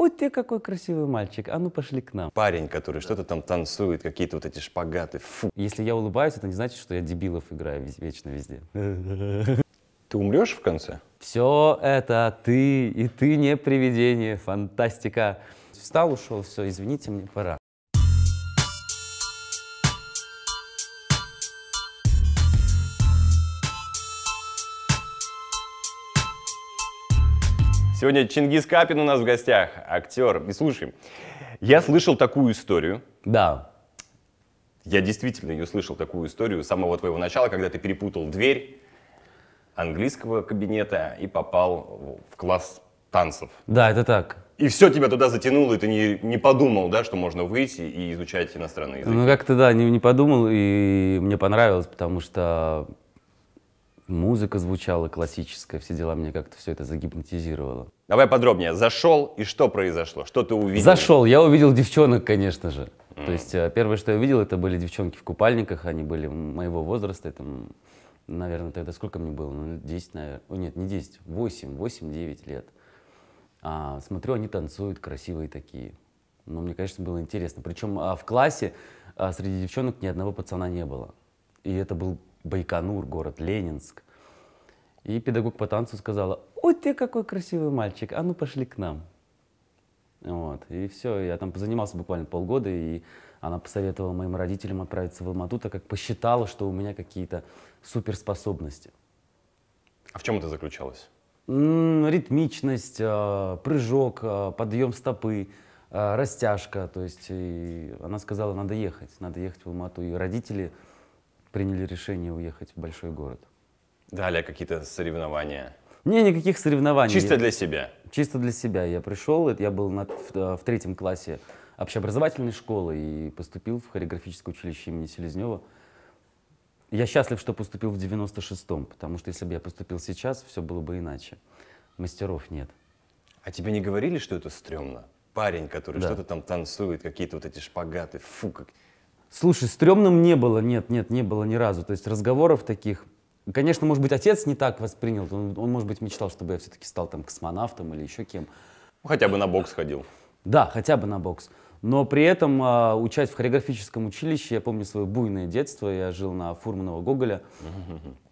«Ой, ты какой красивый мальчик, а ну пошли к нам». Парень, который что-то там танцует, какие-то вот эти шпагаты, фу. Если я улыбаюсь, это не значит, что я дебилов играю вечно везде. Ты умрешь в конце? Все это ты, и ты не привидение, фантастика. Встал, ушел, все, извините, мне пора. Сегодня Чингис Капин у нас в гостях, актер. И слушай, я слышал такую историю. Да. Я действительно ее слышал, такую историю, с самого твоего начала, когда ты перепутал дверь английского кабинета и попал в класс танцев. Да, это так. И все тебя туда затянуло, и ты не, не подумал, да, что можно выйти и изучать иностранные языки. Ну, как-то да, не, не подумал, и мне понравилось, потому что музыка звучала классическая, все дела меня как-то все это загипнотизировало. Давай подробнее. Зашел и что произошло? Что ты увидел? Зашел, я увидел девчонок, конечно же. Mm. То есть э, первое, что я увидел, это были девчонки в купальниках, они были моего возраста, это, наверное, тогда сколько мне было? Ну, 10, наверное. О, нет, не 10, 8, 8-9 лет. А, смотрю, они танцуют, красивые такие. Но мне, конечно, было интересно. Причем а, в классе а, среди девчонок ни одного пацана не было. И это был Байконур, город Ленинск. И педагог по танцу сказала, ой, ты какой красивый мальчик, а ну пошли к нам. Вот, и все, я там позанимался буквально полгода, и она посоветовала моим родителям отправиться в Алмату, так как посчитала, что у меня какие-то суперспособности. А в чем это заключалось? Ритмичность, а, прыжок, а, подъем стопы, а, растяжка. То есть она сказала, надо ехать, надо ехать в Алмату. И родители приняли решение уехать в большой город. Далее какие-то соревнования. Не, никаких соревнований. Чисто для себя? Чисто для себя. Я пришел, я был на, в, а, в третьем классе общеобразовательной школы и поступил в хореографическое училище имени Селезнева. Я счастлив, что поступил в 96-м, потому что если бы я поступил сейчас, все было бы иначе. Мастеров нет. А тебе не говорили, что это стрёмно? Парень, который да. что-то там танцует, какие-то вот эти шпагаты, фу, как... Слушай, стрёмным не было, нет, нет, не было ни разу. То есть разговоров таких. Конечно, может быть, отец не так воспринял. Он, он может быть, мечтал, чтобы я все-таки стал там космонавтом или еще кем. Хотя бы на бокс ходил. Да, хотя бы на бокс. Но при этом а, учать в хореографическом училище, я помню свое буйное детство, я жил на Фурманова Гоголя.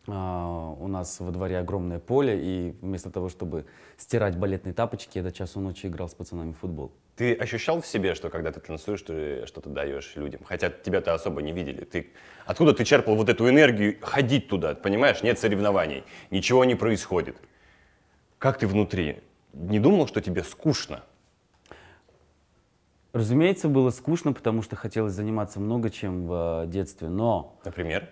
А, у нас во дворе огромное поле, и вместо того, чтобы стирать балетные тапочки, я до часу ночи играл с пацанами в футбол. Ты ощущал в себе, что когда ты танцуешь, ты что-то даешь людям? Хотя тебя-то особо не видели. Ты... Откуда ты черпал вот эту энергию ходить туда, понимаешь? Нет соревнований, ничего не происходит. Как ты внутри? Не думал, что тебе скучно? Разумеется, было скучно, потому что хотелось заниматься много чем в э, детстве, но... Например?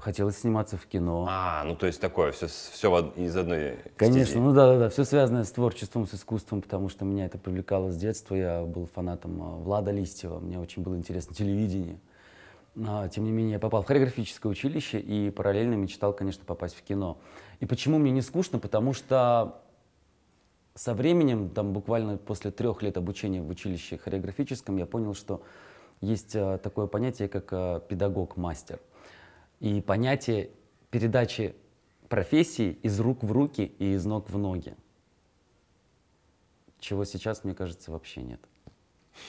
хотелось сниматься в кино. А, ну то есть такое, все, все из одной Конечно, стези. ну да-да-да, все связанное с творчеством, с искусством, потому что меня это привлекало с детства. Я был фанатом а, Влада Листьева, мне очень было интересно телевидение. Но, а, тем не менее, я попал в хореографическое училище и параллельно мечтал, конечно, попасть в кино. И почему мне не скучно? Потому что со временем, там буквально после трех лет обучения в училище хореографическом, я понял, что есть а, такое понятие, как педагог-мастер и понятие передачи профессии из рук в руки и из ног в ноги. Чего сейчас, мне кажется, вообще нет.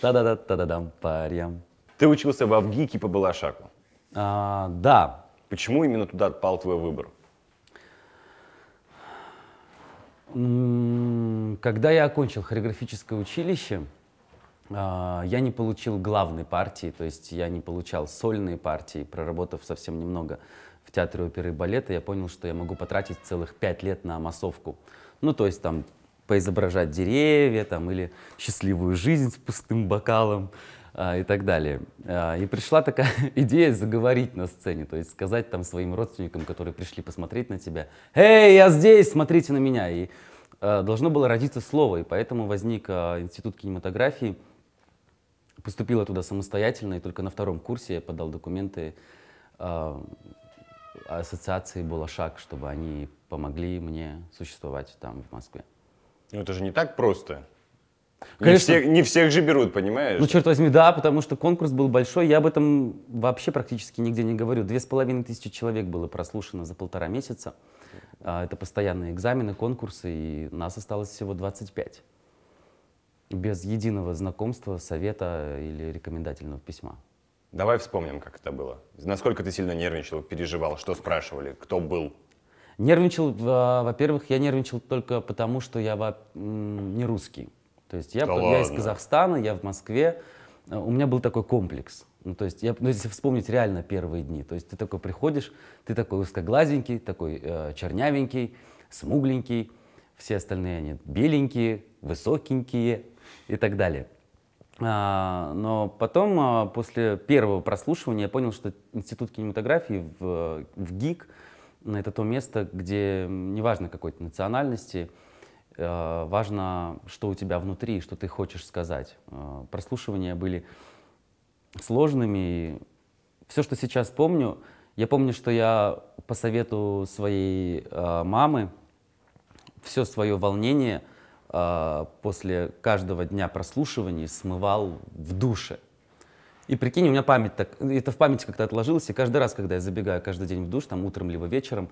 Та-да-да, та-да-дам, парям. Ты учился в Авгике по Балашаку. А, да. Почему именно туда отпал твой выбор? Когда я окончил хореографическое училище, а, я не получил главной партии, то есть я не получал сольные партии, проработав совсем немного в театре оперы и балета, я понял, что я могу потратить целых пять лет на массовку. Ну, то есть там поизображать деревья там, или счастливую жизнь с пустым бокалом а, и так далее. А, и пришла такая идея заговорить на сцене, то есть сказать там своим родственникам, которые пришли посмотреть на тебя, «Эй, я здесь, смотрите на меня!» И а, должно было родиться слово, и поэтому возник а, институт кинематографии – поступила туда самостоятельно, и только на втором курсе я подал документы э, ассоциации «Булашак», чтобы они помогли мне существовать там, в Москве. Ну это же не так просто. Конечно. Не всех, не всех же берут, понимаешь? Ну, черт возьми, да, потому что конкурс был большой. Я об этом вообще практически нигде не говорю. Две с половиной тысячи человек было прослушано за полтора месяца. А, это постоянные экзамены, конкурсы, и нас осталось всего 25 без единого знакомства, совета или рекомендательного письма. Давай вспомним, как это было. Насколько ты сильно нервничал, переживал, что спрашивали, кто был? Нервничал, а, во-первых, я нервничал только потому, что я не русский. То есть я, да я из Казахстана, я в Москве. А, у меня был такой комплекс. Ну, то есть, я, ну, если вспомнить реально первые дни, то есть ты такой приходишь, ты такой узкоглазенький, такой э, чернявенький, смугленький, все остальные они беленькие, высокенькие, и так далее. А, но потом, а, после первого прослушивания, я понял, что Институт кинематографии в, в ГИК — это то место, где неважно какой то национальности, а, важно, что у тебя внутри, что ты хочешь сказать. Прослушивания были сложными. И все, что сейчас помню, я помню, что я по совету своей мамы все свое волнение — а, после каждого дня прослушивания смывал в душе. И прикинь, у меня память так, это в памяти как-то отложилось, и каждый раз, когда я забегаю каждый день в душ, там утром либо вечером,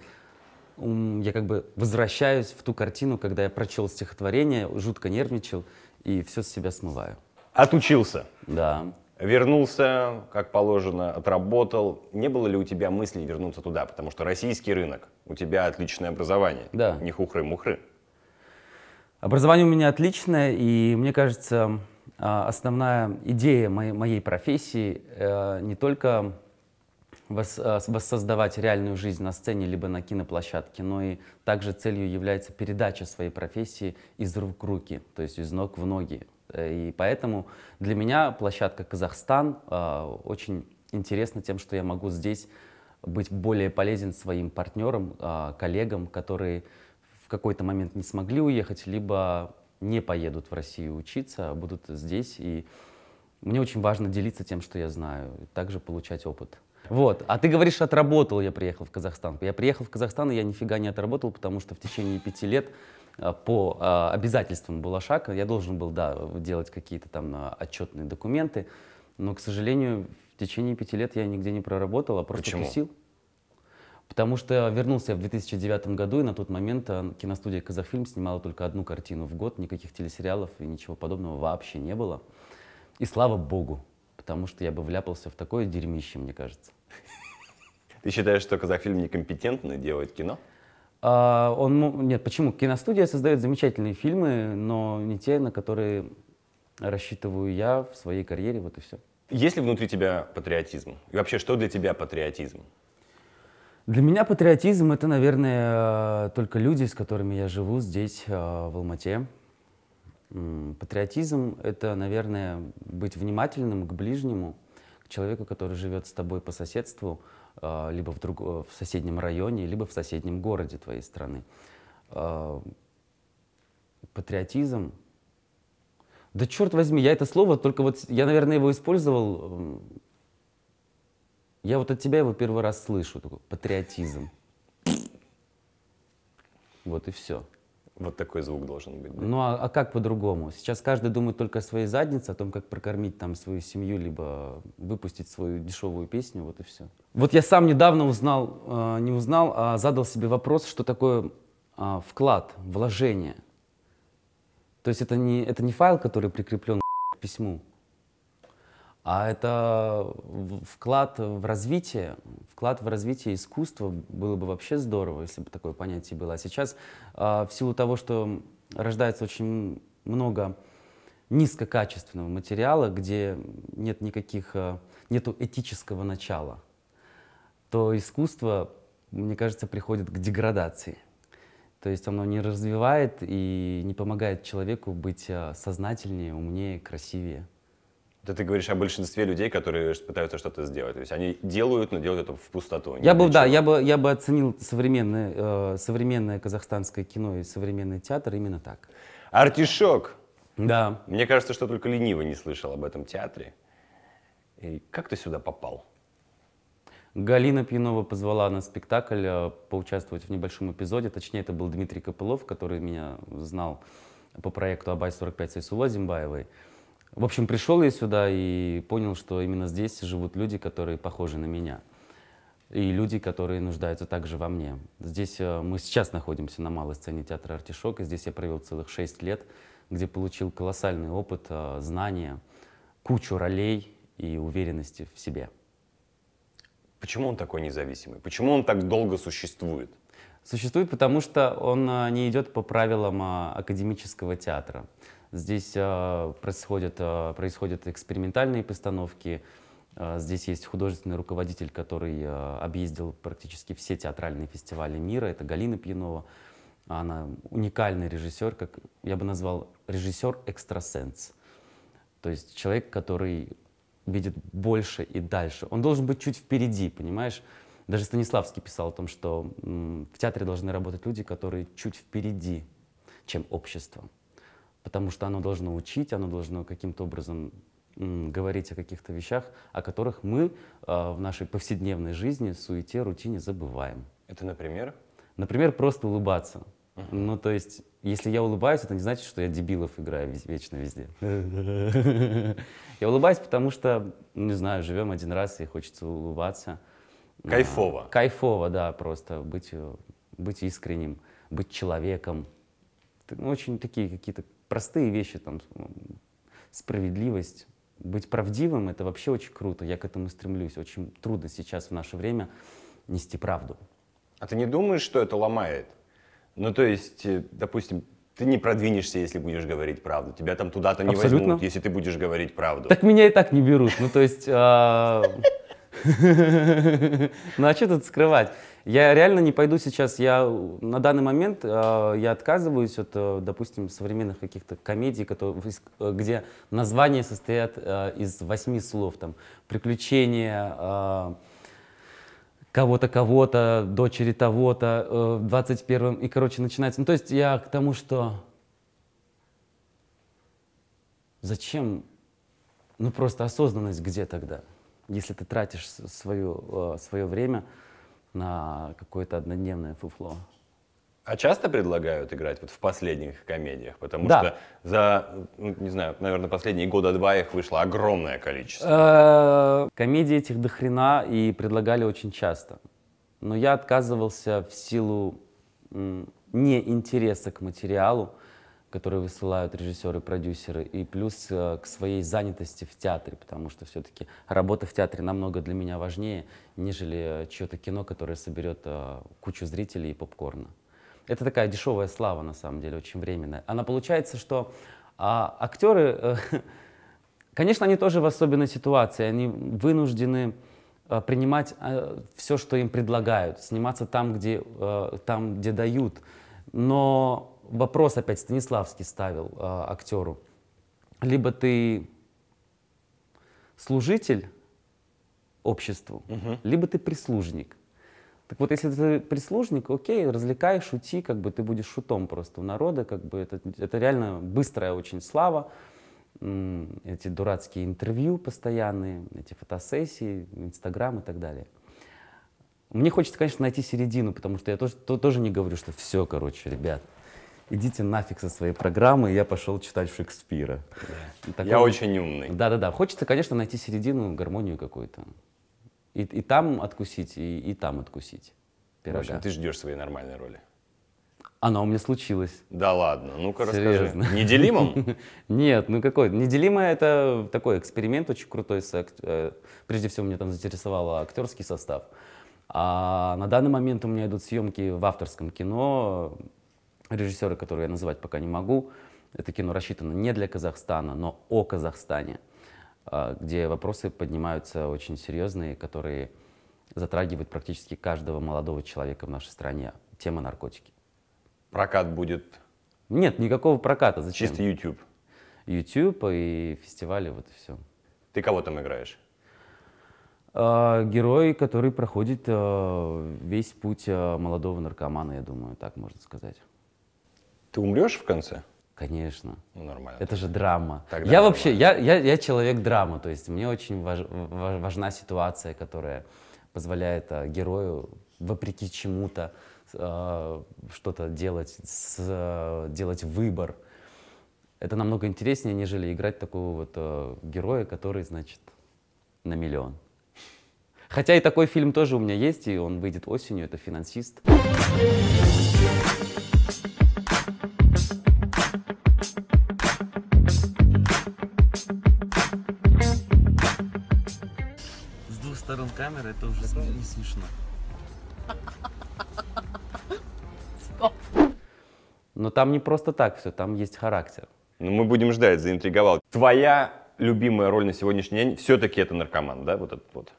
я как бы возвращаюсь в ту картину, когда я прочел стихотворение, жутко нервничал и все с себя смываю. Отучился? Да. Вернулся, как положено, отработал. Не было ли у тебя мысли вернуться туда? Потому что российский рынок, у тебя отличное образование. Да. Не хухры-мухры. Образование у меня отличное, и мне кажется, а, основная идея моей, моей профессии э, не только э, воссоздавать реальную жизнь на сцене либо на киноплощадке, но и также целью является передача своей профессии из рук в руки, то есть из ног в ноги. Э, и поэтому для меня площадка Казахстан очень интересна тем, что я могу здесь быть более полезен своим партнерам, коллегам, которые какой-то момент не смогли уехать, либо не поедут в Россию учиться, а будут здесь. И мне очень важно делиться тем, что я знаю, и также получать опыт. Вот. А ты говоришь, отработал я приехал в Казахстан. Я приехал в Казахстан, и я нифига не отработал, потому что в течение пяти лет э, по э, обязательствам была шаг. Я должен был, да, делать какие-то там э, отчетные документы. Но, к сожалению, в течение пяти лет я нигде не проработал, а просто Почему? тусил. Потому что вернулся я в 2009 году, и на тот момент э, киностудия «Казахфильм» снимала только одну картину в год, никаких телесериалов и ничего подобного вообще не было. И слава богу, потому что я бы вляпался в такое дерьмище, мне кажется. Ты считаешь, что «Казахфильм» некомпетентно делает кино? А, он, нет, почему? Киностудия создает замечательные фильмы, но не те, на которые рассчитываю я в своей карьере, вот и все. Есть ли внутри тебя патриотизм? И вообще, что для тебя патриотизм? Для меня патриотизм — это, наверное, только люди, с которыми я живу здесь, э, в Алмате. Патриотизм — это, наверное, быть внимательным к ближнему, к человеку, который живет с тобой по соседству, э, либо в, друг... в соседнем районе, либо в соседнем городе твоей страны. Э, патриотизм да черт возьми, я это слово только вот, я, наверное, его использовал я вот от тебя его первый раз слышу, такой патриотизм. Вот и все. Вот такой звук должен быть. Да? Ну а, а как по-другому? Сейчас каждый думает только о своей заднице, о том, как прокормить там свою семью, либо выпустить свою дешевую песню, вот и все. Вот я сам недавно узнал, э, не узнал, а задал себе вопрос, что такое э, вклад, вложение. То есть это не, это не файл, который прикреплен к письму. А это вклад в развитие, вклад в развитие искусства было бы вообще здорово, если бы такое понятие было. А сейчас а, в силу того, что рождается очень много низкокачественного материала, где нет никаких, а, нету этического начала, то искусство, мне кажется, приходит к деградации. То есть оно не развивает и не помогает человеку быть а, сознательнее, умнее, красивее. Да ты говоришь о большинстве людей, которые пытаются что-то сделать. То есть они делают, но делают это в пустоту. Я бы, да, я бы, я бы оценил современное, э, современное казахстанское кино и современный театр именно так. Артишок! Да. Мне кажется, что только ленивый не слышал об этом театре. И как ты сюда попал? Галина Пьянова позвала на спектакль э, поучаствовать в небольшом эпизоде. Точнее, это был Дмитрий Копылов, который меня знал по проекту «Абай-45» Сайсула Зимбаевой. В общем, пришел я сюда и понял, что именно здесь живут люди, которые похожи на меня. И люди, которые нуждаются также во мне. Здесь э, мы сейчас находимся на малой сцене театра «Артишок», и здесь я провел целых шесть лет, где получил колоссальный опыт, э, знания, кучу ролей и уверенности в себе. Почему он такой независимый? Почему он так долго существует? Существует потому, что он э, не идет по правилам академического театра. Здесь э, происходят, э, происходят экспериментальные постановки, э, Здесь есть художественный руководитель, который объездил практически все театральные фестивали мира. Это Галина Пьянова. Она уникальный режиссер, как я бы назвал режиссер-экстрасенс. То есть человек, который видит больше и дальше. Он должен быть чуть впереди, понимаешь? Даже Станиславский писал о том, что в театре должны работать люди, которые чуть впереди, чем общество потому что оно должно учить, оно должно каким-то образом говорить о каких-то вещах, о которых мы а, в нашей повседневной жизни, суете, рутине забываем. Это, например? Например, просто улыбаться. Uh-huh. Ну, то есть, если я улыбаюсь, это не значит, что я дебилов играю вечно везде. я улыбаюсь, потому что, не знаю, живем один раз и хочется улыбаться. А, кайфово. кайфово, да, просто быть, э, быть искренним, быть человеком. Ну, очень такие какие-то простые вещи, там, справедливость, быть правдивым — это вообще очень круто, я к этому стремлюсь. Очень трудно сейчас в наше время нести правду. А ты не думаешь, что это ломает? Ну, то есть, э, допустим, ты не продвинешься, если будешь говорить правду. Тебя там туда-то не Абсолютно. возьмут, если ты будешь говорить правду. Так меня и так не берут. Ну, то есть... А, ну, а что тут скрывать? Я реально не пойду сейчас, я на данный момент э, я отказываюсь от, э, допустим, современных каких-то комедий, которые, э, где названия состоят э, из восьми слов, там, приключения, э, кого-то, кого-то, дочери того-то, э, 21-м, и, короче, начинается. Ну, то есть я к тому, что зачем, ну, просто осознанность где тогда, если ты тратишь свое, э, свое время, на какое-то однодневное фуфло. А часто предлагают играть вот в последних комедиях? Потому да. что за, ну, не знаю, наверное, последние года два их вышло огромное количество. Э, комедии этих дохрена и предлагали очень часто. Но я отказывался в силу неинтереса к материалу, которые высылают режиссеры, продюсеры, и плюс э, к своей занятости в театре, потому что все-таки работа в театре намного для меня важнее, нежели э, чье-то кино, которое соберет э, кучу зрителей и попкорна. Это такая дешевая слава, на самом деле, очень временная. Она а получается, что а, актеры, э, конечно, они тоже в особенной ситуации, они вынуждены э, принимать э, все, что им предлагают, сниматься там, где, там, где дают. Но вопрос опять Станиславский ставил э, актеру. Либо ты служитель обществу, угу. либо ты прислужник. Так вот, если ты прислужник, окей, развлекай, шути, как бы ты будешь шутом просто у народа, как бы это, это реально быстрая очень слава, эти дурацкие интервью постоянные, эти фотосессии, Инстаграм и так далее. Мне хочется, конечно, найти середину, потому что я тоже, то, тоже не говорю, что все, короче, ребят, идите нафиг со своей программы, я пошел читать Шекспира. Такой, я очень умный. Да-да-да, хочется, конечно, найти середину, гармонию какую-то. И, и там откусить, и, и там откусить пирога. В общем, ты ждешь своей нормальной роли. Она у меня случилась. Да ладно, ну-ка Серьезно. расскажи. Неделимым? Нет, ну какой? Неделимое это такой эксперимент очень крутой. Э, прежде всего, меня там заинтересовал актерский состав. А на данный момент у меня идут съемки в авторском кино режиссера, которого я называть пока не могу. Это кино рассчитано не для Казахстана, но о Казахстане, а, где вопросы поднимаются очень серьезные, которые затрагивают практически каждого молодого человека в нашей стране. Тема наркотики. Прокат будет? Нет, никакого проката. Зачем? Чисто YouTube. YouTube и фестивали, вот и все. Ты кого там играешь? Э, герой, который проходит э, весь путь э, молодого наркомана, я думаю, так можно сказать. Ты умрешь в конце? Конечно. Ну, нормально. Это же драма. Тогда я нормально. вообще, я, я, я человек драма, то есть мне очень важ, важна ситуация, которая позволяет э, герою, вопреки чему-то, э, что-то делать, с, э, делать выбор. Это намного интереснее, нежели играть такого вот э, героя, который, значит, на миллион. Хотя и такой фильм тоже у меня есть, и он выйдет осенью, это «Финансист». камеры, это уже не смешно. Стоп. Но там не просто так все, там есть характер. Ну, мы будем ждать, заинтриговал. Твоя любимая роль на сегодняшний день все-таки это наркоман, да, вот этот вот?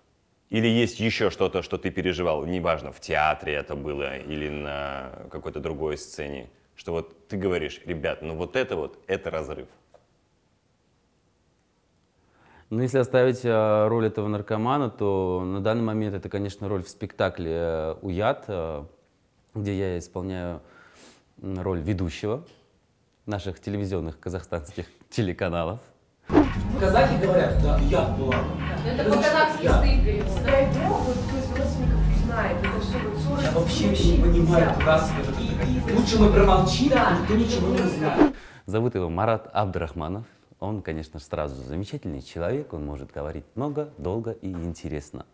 Или есть еще что-то, что ты переживал, неважно, в театре это было или на какой-то другой сцене, что вот ты говоришь, ребят, ну вот это вот, это разрыв. Ну если оставить э, роль этого наркомана, то на данный момент это, конечно, роль в спектакле э, «Уят», э, где я исполняю роль ведущего наших телевизионных казахстанских телеканалов. Казахи говорят, да, я была. Ну, это по-казахски стыд перевод. вот кто из родственников узнает, это все вот ссоры. Я вообще не понимаю казахский. Лучше мы промолчим, да. никто ничего не знает. Зовут его Марат Абдрахманов он, конечно, сразу замечательный человек, он может говорить много, долго и интересно.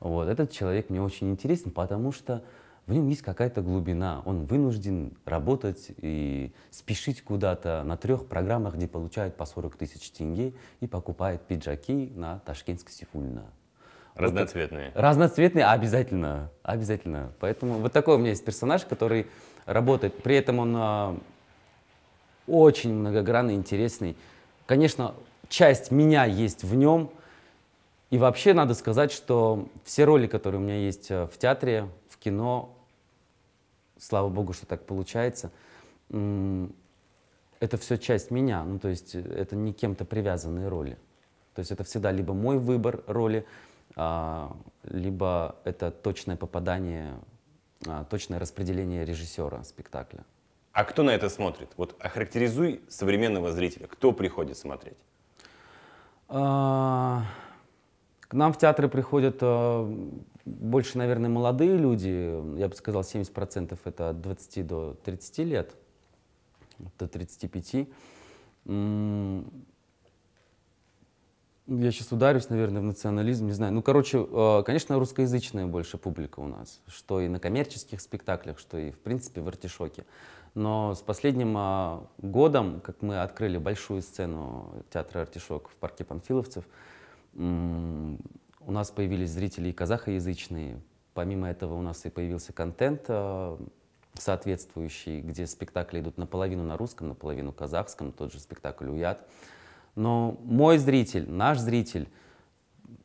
Вот, этот человек мне очень интересен, потому что в нем есть какая-то глубина. Он вынужден работать и спешить куда-то на трех программах, где получает по 40 тысяч тенге и покупает пиджаки на Ташкентской Сифульна. Разноцветные. Вот, разноцветные обязательно, обязательно. Поэтому вот такой у меня есть персонаж, который работает. При этом он а, очень многогранный, интересный. Конечно, часть меня есть в нем. И вообще надо сказать, что все роли, которые у меня есть э, в театре, в кино, слава богу, что так получается, это все часть меня. Ну, то есть э, это не кем-то привязанные роли. То есть это всегда либо мой выбор роли, а, либо это точное попадание, а, точное распределение режиссера спектакля. А кто на это смотрит? Вот охарактеризуй современного зрителя. Кто приходит смотреть? А, к нам в театры приходят э, больше, наверное, молодые люди. Я бы сказал, 70% это от 20 до 30 лет, до 35. Я сейчас ударюсь, наверное, в национализм, не знаю. Ну, короче, э, конечно, русскоязычная больше публика у нас, что и на коммерческих спектаклях, что и, в принципе, в «Артишоке». Но с последним а, годом, как мы открыли большую сцену театра «Артишок» в парке Панфиловцев, у нас появились зрители и казахоязычные. Помимо этого у нас и появился контент а, соответствующий, где спектакли идут наполовину на русском, наполовину казахском, тот же спектакль «Уят». Но мой зритель, наш зритель,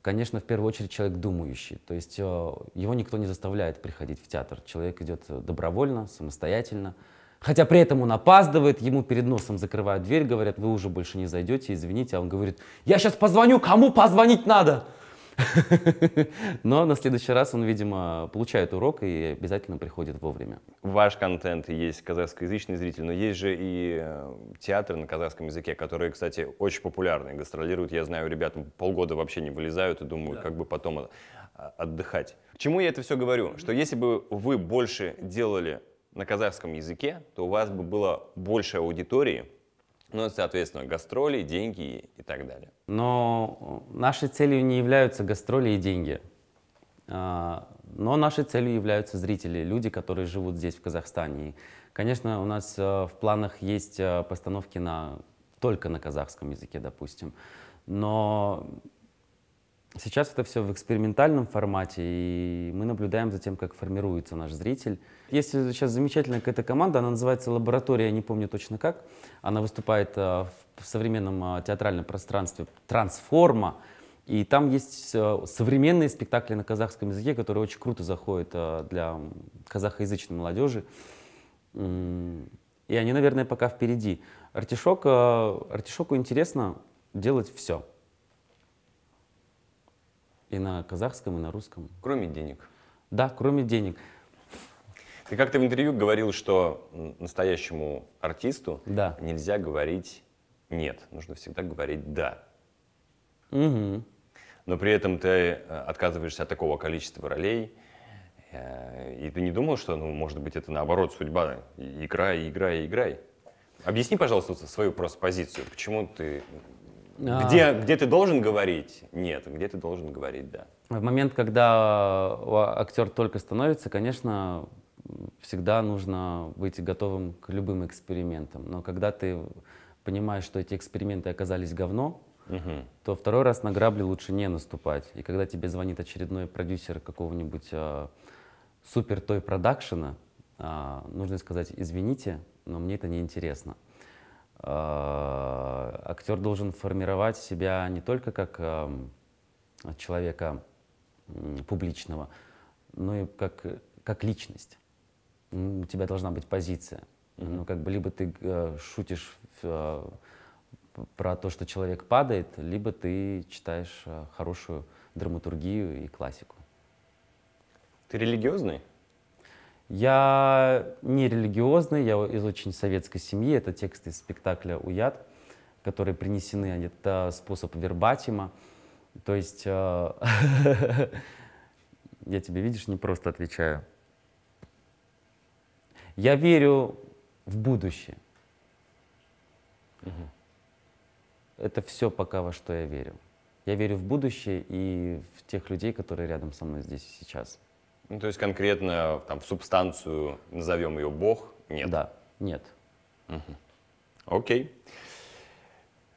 конечно, в первую очередь человек думающий. То есть а, его никто не заставляет приходить в театр. Человек идет э, добровольно, самостоятельно. Хотя при этом он опаздывает, ему перед носом закрывают дверь, говорят, вы уже больше не зайдете, извините. А он говорит, я сейчас позвоню, кому позвонить надо? Но на следующий раз он, видимо, получает урок и обязательно приходит вовремя. Ваш контент есть казахскоязычный зритель, но есть же и э, театры на казахском языке, которые, кстати, очень популярны, гастролируют. Я знаю, ребят ну, полгода вообще не вылезают и думаю, да. как бы потом а, отдыхать. К чему я это все говорю? Что если бы вы больше делали на казахском языке, то у вас бы было больше аудитории, ну, соответственно, гастроли, деньги и так далее. Но нашей целью не являются гастроли и деньги. А, но нашей целью являются зрители, люди, которые живут здесь, в Казахстане. И, конечно, у нас а, в планах есть а, постановки на, только на казахском языке, допустим. Но Сейчас это все в экспериментальном формате, и мы наблюдаем за тем, как формируется наш зритель. Есть сейчас замечательная какая-то команда, она называется «Лаборатория», я не помню точно как. Она выступает э, в современном э, театральном пространстве «Трансформа», и там есть современные спектакли на казахском языке, которые очень круто заходят э, для казахоязычной молодежи. И они, наверное, пока впереди. Артишок, артишоку интересно делать все. И на казахском, и на русском. Кроме денег. Да, кроме денег. Ты как-то в интервью говорил, что настоящему артисту да. нельзя говорить нет, нужно всегда говорить да. Угу. Но при этом ты э, отказываешься от такого количества ролей. Э, и ты не думал, что, ну, может быть, это наоборот судьба? Играй, играй, играй. Объясни, пожалуйста, свою просто позицию. Почему ты а. Где, а... где ты должен говорить? Нет, где ты должен говорить, да. В момент, когда э, актер только становится, конечно, всегда нужно быть готовым к любым экспериментам. Но когда ты понимаешь, что эти эксперименты оказались говно, угу. то второй раз на грабли лучше не наступать. И когда тебе звонит очередной продюсер какого-нибудь э, супер той продакшена, э, нужно сказать, извините, но мне это не интересно. Э, актер должен формировать себя не только как эм, человека публичного, но и как, как личность. У тебя должна быть позиция. Ну, как бы либо ты э, шутишь э, про то, что человек падает, либо ты читаешь хорошую драматургию и классику. Ты религиозный? Я не религиозный, я из очень советской семьи. Это тексты из спектакля «Уят», которые принесены, это способ вербатима. То есть э, я тебе, видишь, не просто отвечаю. Я верю в будущее. Это все пока во что я верю. Я верю в будущее и в тех людей, которые рядом со мной здесь и сейчас. Ну, то есть конкретно там, в субстанцию, назовем ее Бог, нет? Да, нет. Угу. Окей.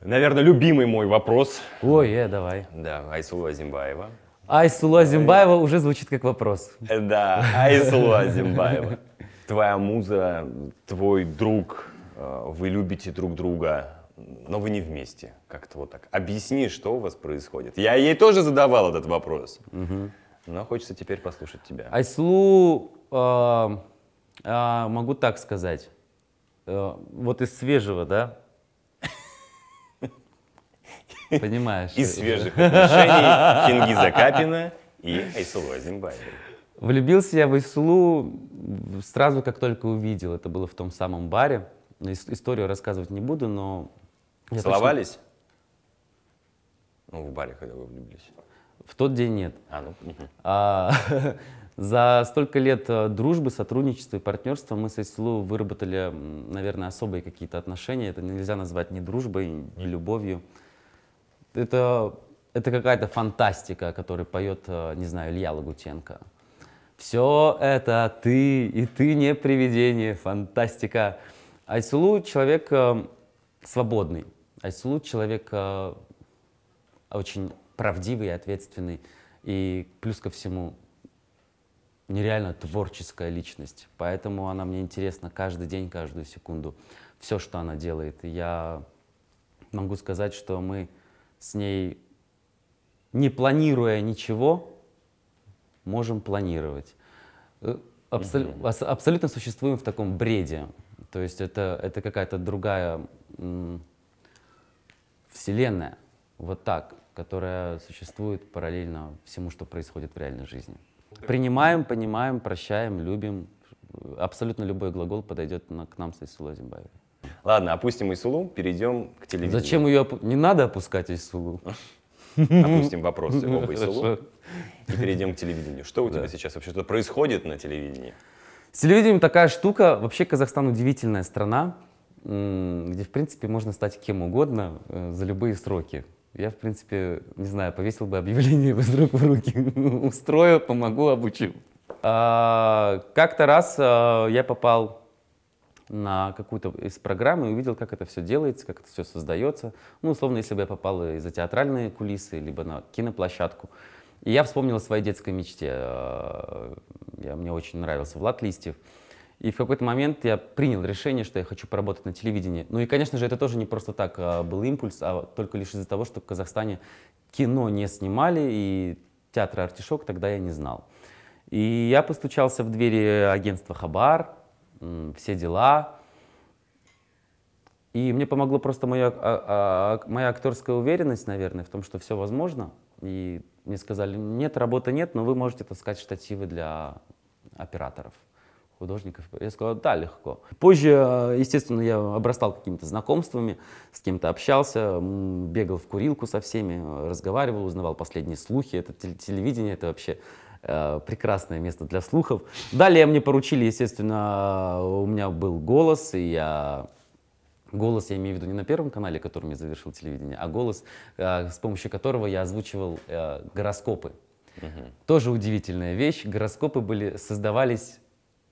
Наверное, любимый мой вопрос. Ой, э, давай. Да, Айсула Зимбаева. Айсула Зимбаева уже звучит как вопрос. Да, Айсула Зимбаева. Твоя муза, твой друг, э, вы любите друг друга, но вы не вместе. Как-то вот так. Объясни, что у вас происходит. Я ей тоже задавал этот вопрос. Угу. Но хочется теперь послушать тебя. Айслу, э, э, могу так сказать, э, вот из свежего, да? Понимаешь? Из свежих отношений Чингиза Капина и Айсулу Азимбаева. Влюбился я в Айсулу сразу, как только увидел. Это было в том самом баре. Историю рассказывать не буду, но... Целовались? Точно... Ну, в баре, когда вы влюбились. В тот день нет. А, ну, а, за столько лет э, дружбы, сотрудничества и партнерства мы с СЛУ выработали, наверное, особые какие-то отношения. Это нельзя назвать ни дружбой, ни любовью. Это, это какая-то фантастика, которую поет, э, не знаю, Илья Лагутенко. Все это ты, и ты не привидение, фантастика. Айсулу человек э, свободный. Айсулу человек очень правдивый и ответственный. И плюс ко всему, нереально творческая личность. Поэтому она мне интересна каждый день, каждую секунду. Все, что она делает. я могу сказать, что мы с ней, не планируя ничего, можем планировать. Э, Абсол... Mm-hmm. Абсолютно существуем в таком бреде. То есть это, это какая-то другая вселенная вот так, которая существует параллельно всему, что происходит в реальной жизни. Ну, Принимаем, понимаем, прощаем, любим. Абсолютно любой глагол подойдет на, к нам с Исулой Зимбаевой. Ладно, опустим Исулу, перейдем к телевидению. Зачем ее опу... Не надо опускать Исулу. Опустим вопрос об Исулу и перейдем к телевидению. Что у тебя сейчас вообще что происходит на телевидении? С телевидением такая штука. Вообще Казахстан удивительная страна, где, в принципе, можно стать кем угодно э, за любые сроки. Я, в принципе, не знаю, повесил бы объявление из рук в руки. Устрою, помогу, обучу. А, Как-то раз а, я попал на какую-то из программ и увидел, как это все делается, как это все создается. Ну, условно, если бы я попал из-за театральные кулисы, либо на киноплощадку. И я вспомнил о своей детской мечте. А, я, мне очень нравился Влад Листьев. И в какой-то момент я принял решение, что я хочу поработать на телевидении. Ну и, конечно же, это тоже не просто так а, был импульс, а только лишь из-за того, что в Казахстане кино не снимали, и театра «Артишок» тогда я не знал. И я постучался в двери агентства «Хабар», все дела. И мне помогло просто моя, а, а, моя актерская уверенность, наверное, в том, что все возможно. И мне сказали, нет, работы нет, но вы можете таскать штативы для операторов художников. Я сказал, да, легко. Позже, э, естественно, я обрастал какими-то знакомствами, с кем-то общался, бегал в курилку со всеми, разговаривал, узнавал последние слухи. Это телевидение, это вообще э, прекрасное место для слухов. Далее мне поручили, естественно, э, у меня был голос, и я Голос я имею в виду не на первом канале, которым я завершил телевидение, а голос, э, с помощью которого я озвучивал э, гороскопы. Угу. Тоже удивительная вещь. Гороскопы были, создавались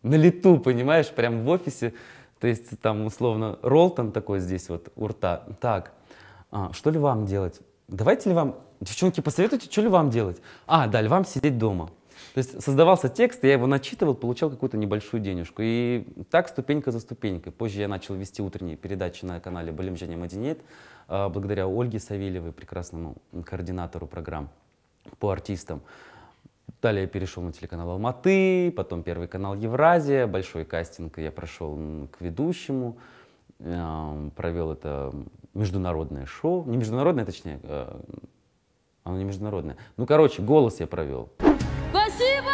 на лету, понимаешь, прям в офисе. То есть там условно Ролтон такой здесь вот у рта. Так, а, что ли вам делать? Давайте ли вам, девчонки, посоветуйте, что ли вам делать? А, да, ли вам сидеть дома? То есть создавался текст, я его начитывал, получал какую-то небольшую денежку. И так ступенька за ступенькой. Позже я начал вести утренние передачи на канале Болим Женя Мадинет, а, благодаря Ольге Савельевой, прекрасному координатору программ по артистам. Далее я перешел на телеканал Алматы, потом Первый канал Евразия, большой кастинг я прошел к ведущему, эм, провел это международное шоу, не международное, точнее, э, оно не международное. Ну, короче, голос я провел. Спасибо!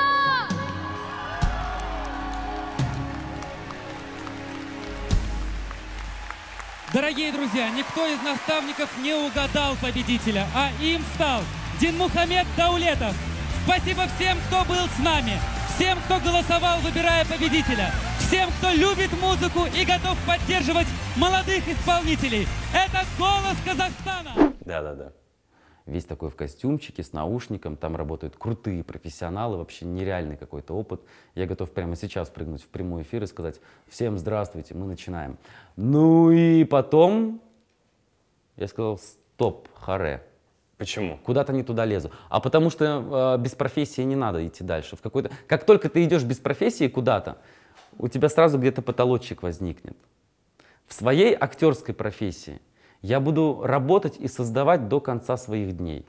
Дорогие друзья, никто из наставников не угадал победителя, а им стал Дин Динмухамед Даулетов. Спасибо всем, кто был с нами, всем, кто голосовал, выбирая победителя, всем, кто любит музыку и готов поддерживать молодых исполнителей. Это «Голос Казахстана». Да-да-да. Весь такой в костюмчике, с наушником, там работают крутые профессионалы, вообще нереальный какой-то опыт. Я готов прямо сейчас прыгнуть в прямой эфир и сказать «Всем здравствуйте, мы начинаем». Ну и потом я сказал «Стоп, харе». Почему? Куда-то не туда лезу. А потому что э, без профессии не надо идти дальше. В какой-то... Как только ты идешь без профессии куда-то, у тебя сразу где-то потолочек возникнет. В своей актерской профессии я буду работать и создавать до конца своих дней.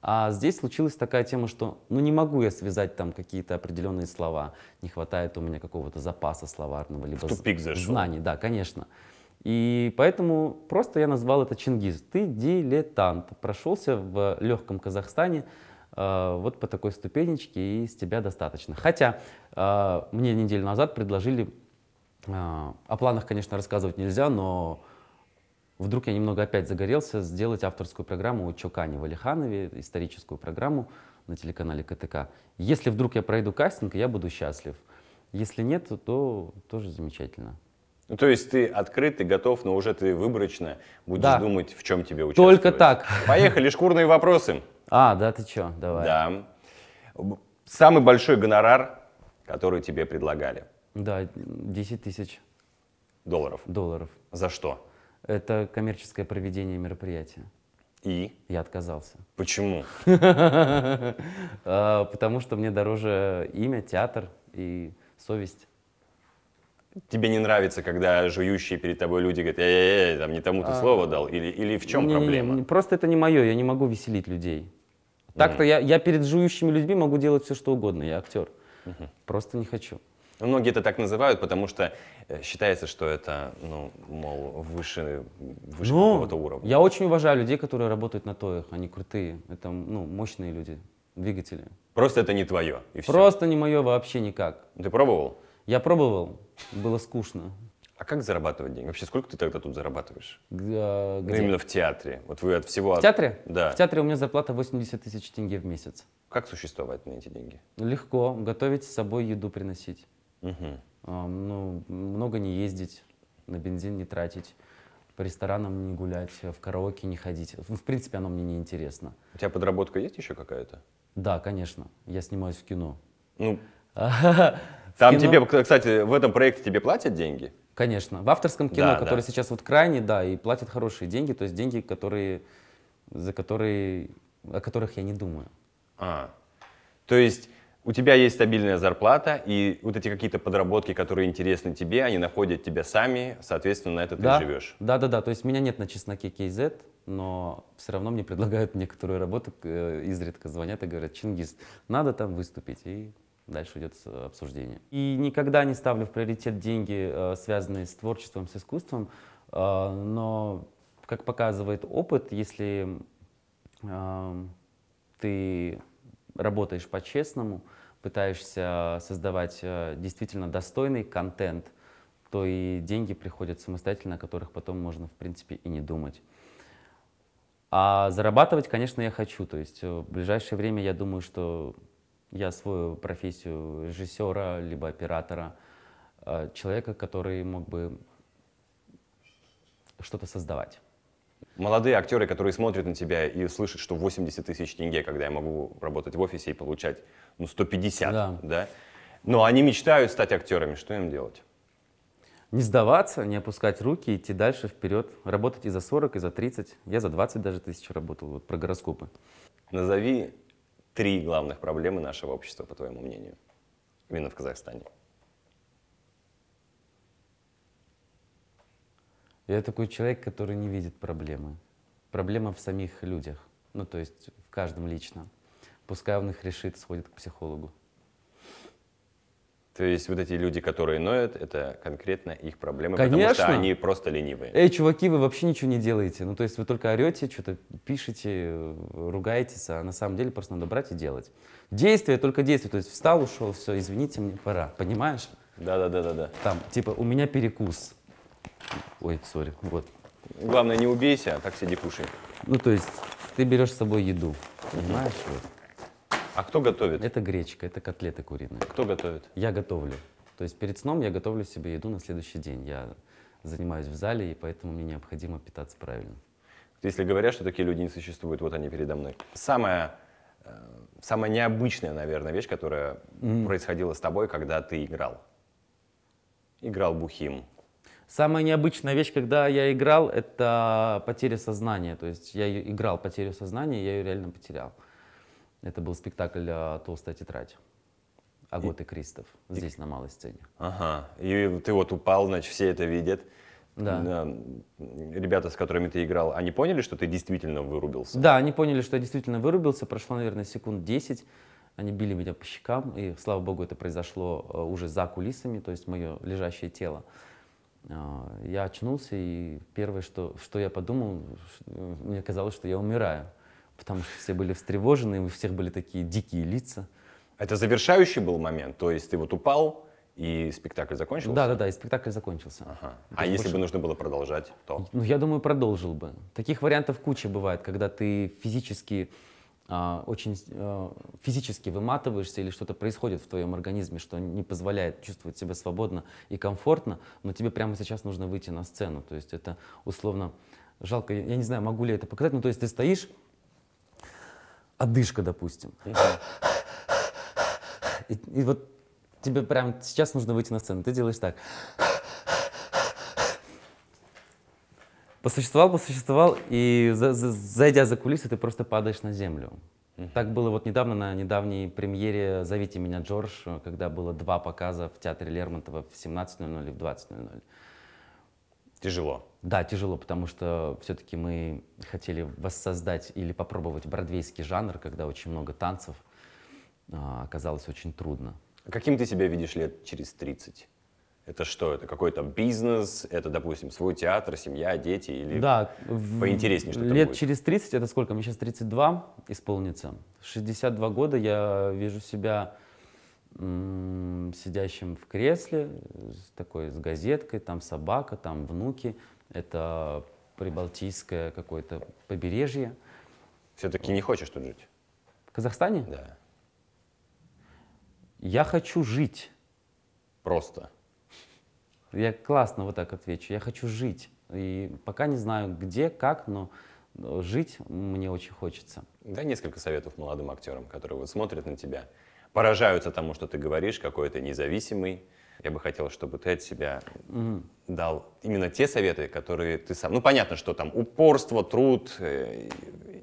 А здесь случилась такая тема, что ну не могу я связать там какие-то определенные слова, не хватает у меня какого-то запаса словарного, либо В тупик знаний, да, конечно. И поэтому просто я назвал это Чингиз. Ты дилетант. Прошелся в легком Казахстане э, вот по такой ступенечке, и с тебя достаточно. Хотя э, мне неделю назад предложили, э, о планах, конечно, рассказывать нельзя, но вдруг я немного опять загорелся, сделать авторскую программу о Чокане Валиханове, историческую программу на телеканале КТК. Если вдруг я пройду кастинг, я буду счастлив. Если нет, то тоже замечательно. Ну, то есть ты открыт, ты готов, но уже ты выборочно будешь да. думать, в чем тебе участвовать. Только так. Поехали, шкурные вопросы. А, да, ты чё, давай. Да. Самый большой гонорар, который тебе предлагали? Да, 10 тысяч. Долларов? Долларов. За что? Это коммерческое проведение мероприятия. И? Я отказался. Почему? А, потому что мне дороже имя, театр и совесть тебе не нравится, когда жующие перед тобой люди говорят, эй, эй, э, там не тому ты а... слово дал, или, или в чем не, проблема? Не, не, просто это не мое, я не могу веселить людей. Так-то mm. я, я перед жующими людьми могу делать все, что угодно, я актер. Mm-hmm. Просто не хочу. Многие это так называют, потому что э, считается, что это, ну, мол, выше, выше ну, какого-то уровня. Я очень уважаю людей, которые работают на тоях, они крутые, это, ну, мощные люди, двигатели. Просто это не твое, и все. Просто не мое вообще никак. Ты пробовал? Я пробовал, было скучно. А как зарабатывать деньги? Вообще, сколько ты тогда тут зарабатываешь? Ну, где? Ну, именно в театре. Вот вы от всего... В театре? Да. В театре у меня зарплата 80 тысяч тенге в месяц. Как существовать на эти деньги? Легко. Готовить с собой еду приносить. Угу. Ну, много не ездить, на бензин не тратить, по ресторанам не гулять, в караоке не ходить. В принципе, оно мне не интересно. У тебя подработка есть еще какая-то? Да, конечно. Я снимаюсь в кино. Ну, Там кино... тебе, кстати, в этом проекте тебе платят деньги? Конечно. В авторском кино, да, которое да. сейчас вот крайне, да, и платят хорошие деньги, то есть деньги, которые, за которые, о которых я не думаю. А, то есть у тебя есть стабильная зарплата, и вот эти какие-то подработки, которые интересны тебе, они находят тебя сами, соответственно, на это да, ты живешь. Да, да, да. То есть меня нет на чесноке KZ, но все равно мне предлагают некоторые работы, э, изредка звонят и говорят, Чингис, надо там выступить. И дальше идет э, обсуждение. И никогда не ставлю в приоритет деньги, э, связанные с творчеством, с искусством, э, но, как показывает опыт, если ты работаешь по-честному, пытаешься создавать действительно достойный контент, то и деньги приходят самостоятельно, о которых потом можно, в принципе, и не думать. А зарабатывать, конечно, я хочу. То есть в ближайшее время я думаю, что я свою профессию режиссера, либо оператора, э, человека, который мог бы что-то создавать. Молодые актеры, которые смотрят на тебя и слышат, что 80 тысяч тенге, когда я могу работать в офисе и получать ну, 150, да. да? Но они мечтают стать актерами, что им делать? Не сдаваться, не опускать руки, идти дальше, вперед. Работать и за 40, и за 30. Я за 20 даже тысяч работал, вот про гороскопы. Назови три главных проблемы нашего общества, по твоему мнению, именно в Казахстане? Я такой человек, который не видит проблемы. Проблема в самих людях, ну то есть в каждом лично. Пускай он их решит, сходит к психологу. То есть вот эти люди, которые ноют, это конкретно их проблемы, Конечно. потому что они просто ленивые. Эй, чуваки, вы вообще ничего не делаете. Ну, то есть вы только орете, что-то пишете, ругаетесь, а на самом деле просто надо брать и делать. Действие, только действие. То есть встал, ушел, все, извините, мне пора. Понимаешь? Да-да-да-да-да. Там, типа, у меня перекус. Ой, сори, вот. Главное, не убейся, а так сиди кушай. Ну, то есть ты берешь с собой еду, понимаешь? Вот. А кто готовит? Это гречка, это котлеты куриные. Кто готовит? Я готовлю. То есть перед сном я готовлю себе еду на следующий день. Я занимаюсь в зале, и поэтому мне необходимо питаться правильно. Если говорят, что такие люди не существуют, вот они передо мной. Самая, э, самая необычная, наверное, вещь, которая mm. происходила с тобой, когда ты играл. Играл бухим. Самая необычная вещь, когда я играл, это потеря сознания. То есть я играл потерю сознания, я ее реально потерял. Это был спектакль а, «Толстая тетрадь». Аготы и... Кристов здесь, и... на малой сцене. Ага. И ты вот упал, значит, все это видят. Да. Ребята, с которыми ты играл, они поняли, что ты действительно вырубился? Да, они поняли, что я действительно вырубился. Прошло, наверное, секунд 10. Они били меня по щекам, и, слава богу, это произошло а, уже за кулисами, то есть мое лежащее тело. А, я очнулся, и первое, что, что я подумал, мне казалось, что я умираю потому что все были встревожены, и у всех были такие дикие лица. Это завершающий был момент, то есть ты вот упал, и спектакль закончился? Да, да, да, и спектакль закончился. Ага. А больше... если бы нужно было продолжать, то? Ну, я думаю, продолжил бы. Таких вариантов куча бывает, когда ты физически а, очень а, физически выматываешься или что-то происходит в твоем организме, что не позволяет чувствовать себя свободно и комфортно, но тебе прямо сейчас нужно выйти на сцену. То есть это условно жалко, я не знаю, могу ли это показать, но то есть ты стоишь, одышка, допустим. И, и вот тебе прям сейчас нужно выйти на сцену, ты делаешь так. Посуществовал, посуществовал, и за, за, зайдя за кулисы, ты просто падаешь на землю. Так было вот недавно на недавней премьере «Зовите меня Джордж», когда было два показа в театре Лермонтова в 17.00 и в 20.00. Тяжело. Да, тяжело, потому что все-таки мы хотели воссоздать или попробовать бродвейский жанр, когда очень много танцев, а, оказалось очень трудно. А каким ты себя видишь лет через 30? Это что? Это какой-то бизнес? Это, допустим, свой театр, семья, дети? Или да, поинтереснее что-то Лет будет? через 30, это сколько? Мне сейчас 32 исполнится. 62 года я вижу себя сидящим в кресле, с такой с газеткой, там собака, там внуки. Это прибалтийское какое-то побережье. Все-таки не хочешь тут жить? В Казахстане? Да. Я хочу жить. Просто. Я классно вот так отвечу. Я хочу жить. И пока не знаю где, как, но жить мне очень хочется. Да, несколько советов молодым актерам, которые вот смотрят на тебя поражаются тому, что ты говоришь, какой ты независимый. Я бы хотел, чтобы ты от себя mm. дал именно те советы, которые ты сам... Ну, понятно, что там упорство, труд, э,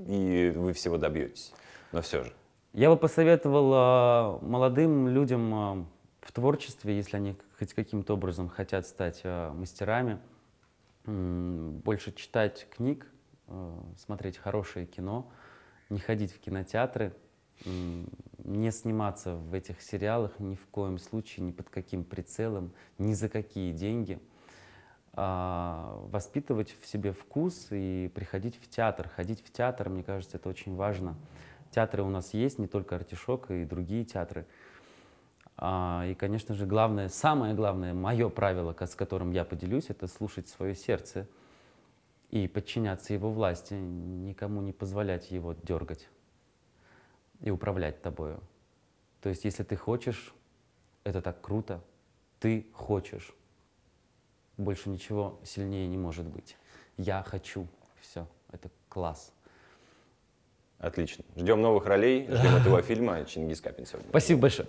и вы всего добьетесь, но все же. Я бы посоветовал э, молодым людям э, в творчестве, если они хоть каким-то образом хотят стать мастерами, больше читать книг, смотреть хорошее кино, не ходить в кинотеатры, не сниматься в этих сериалах ни в коем случае, ни под каким прицелом, ни за какие деньги. А, воспитывать в себе вкус и приходить в театр. Ходить в театр, мне кажется, это очень важно. Театры у нас есть, не только «Артишок» и другие театры. А, и, конечно же, главное, самое главное, мое правило, с которым я поделюсь, это слушать свое сердце и подчиняться его власти, никому не позволять его дергать и управлять тобою. То есть, если ты хочешь, это так круто, ты хочешь. Больше ничего сильнее не может быть. Я хочу. Все, это класс. Отлично. Ждем новых ролей, ждем этого фильма. Чингис Капин сегодня. Спасибо большое.